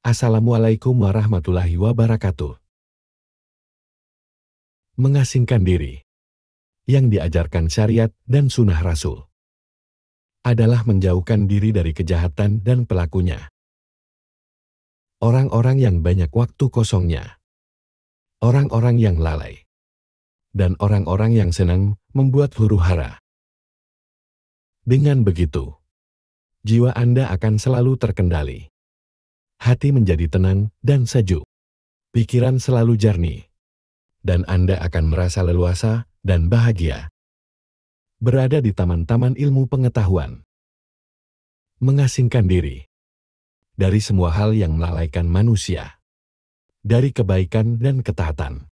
Assalamualaikum warahmatullahi wabarakatuh. Mengasingkan diri yang diajarkan syariat dan sunnah Rasul adalah menjauhkan diri dari kejahatan dan pelakunya. Orang-orang yang banyak waktu kosongnya, orang-orang yang lalai, dan orang-orang yang senang membuat huru hara. Dengan begitu, jiwa Anda akan selalu terkendali hati menjadi tenang dan sejuk. Pikiran selalu jernih. Dan Anda akan merasa leluasa dan bahagia. Berada di taman-taman ilmu pengetahuan. Mengasingkan diri. Dari semua hal yang melalaikan manusia. Dari kebaikan dan ketaatan.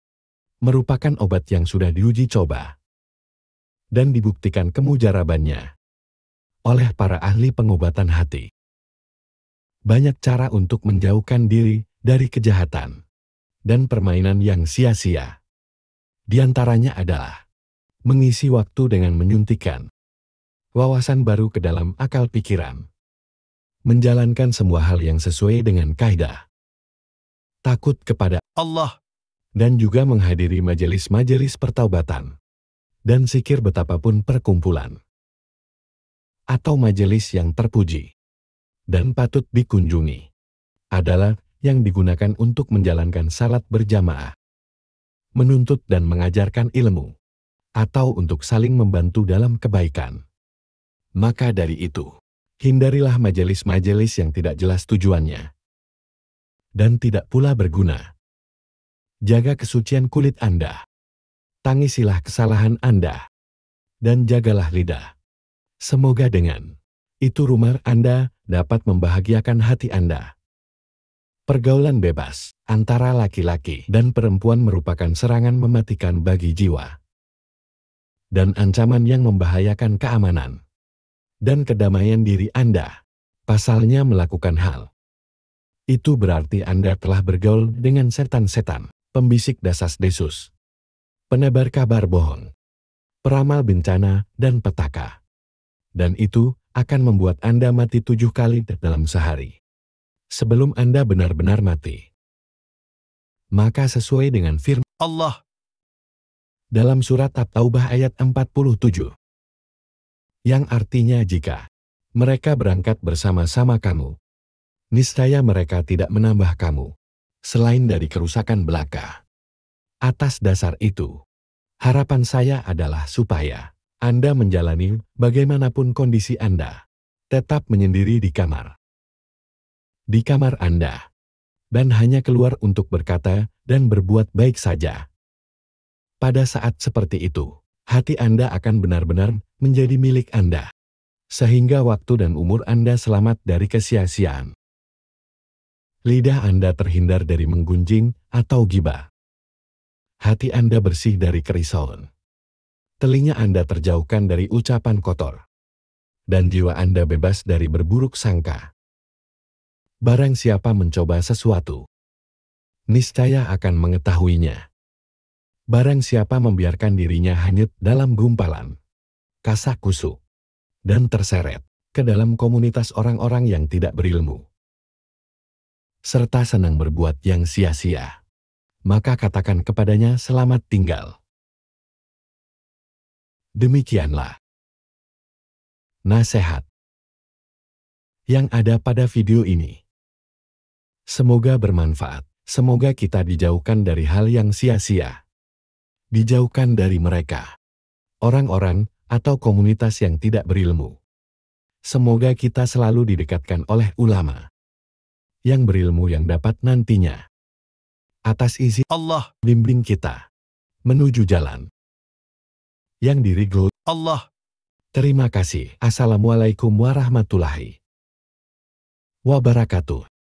Merupakan obat yang sudah diuji coba. Dan dibuktikan kemujarabannya. Oleh para ahli pengobatan hati banyak cara untuk menjauhkan diri dari kejahatan dan permainan yang sia-sia. Di antaranya adalah mengisi waktu dengan menyuntikan wawasan baru ke dalam akal pikiran, menjalankan semua hal yang sesuai dengan kaidah, takut kepada Allah, dan juga menghadiri majelis-majelis pertaubatan dan sikir betapapun perkumpulan atau majelis yang terpuji dan patut dikunjungi adalah yang digunakan untuk menjalankan salat berjamaah, menuntut dan mengajarkan ilmu, atau untuk saling membantu dalam kebaikan. Maka dari itu, hindarilah majelis-majelis yang tidak jelas tujuannya dan tidak pula berguna. Jaga kesucian kulit Anda. Tangisilah kesalahan Anda. Dan jagalah lidah. Semoga dengan itu rumah Anda dapat membahagiakan hati Anda. Pergaulan bebas antara laki-laki dan perempuan merupakan serangan mematikan bagi jiwa dan ancaman yang membahayakan keamanan dan kedamaian diri Anda. Pasalnya melakukan hal itu berarti Anda telah bergaul dengan setan-setan, pembisik dasas desus, penebar kabar bohong, peramal bencana dan petaka. Dan itu akan membuat Anda mati tujuh kali dalam sehari. Sebelum Anda benar-benar mati. Maka sesuai dengan firman Allah dalam surat At-Taubah ayat 47. Yang artinya jika mereka berangkat bersama-sama kamu, niscaya mereka tidak menambah kamu, selain dari kerusakan belaka. Atas dasar itu, harapan saya adalah supaya anda menjalani bagaimanapun kondisi Anda. Tetap menyendiri di kamar. Di kamar Anda. Dan hanya keluar untuk berkata dan berbuat baik saja. Pada saat seperti itu, hati Anda akan benar-benar menjadi milik Anda. Sehingga waktu dan umur Anda selamat dari kesia-siaan. Lidah Anda terhindar dari menggunjing atau gibah. Hati Anda bersih dari kerisauan telinga Anda terjauhkan dari ucapan kotor, dan jiwa Anda bebas dari berburuk sangka. Barang siapa mencoba sesuatu, niscaya akan mengetahuinya. Barang siapa membiarkan dirinya hanyut dalam gumpalan, kasak kusuk, dan terseret ke dalam komunitas orang-orang yang tidak berilmu, serta senang berbuat yang sia-sia, maka katakan kepadanya selamat tinggal. Demikianlah nasihat yang ada pada video ini. Semoga bermanfaat. Semoga kita dijauhkan dari hal yang sia-sia. Dijauhkan dari mereka. Orang-orang atau komunitas yang tidak berilmu. Semoga kita selalu didekatkan oleh ulama. Yang berilmu yang dapat nantinya. Atas izin Allah, bimbing kita. Menuju jalan yang dirigel Allah. Terima kasih. Assalamualaikum warahmatullahi wabarakatuh.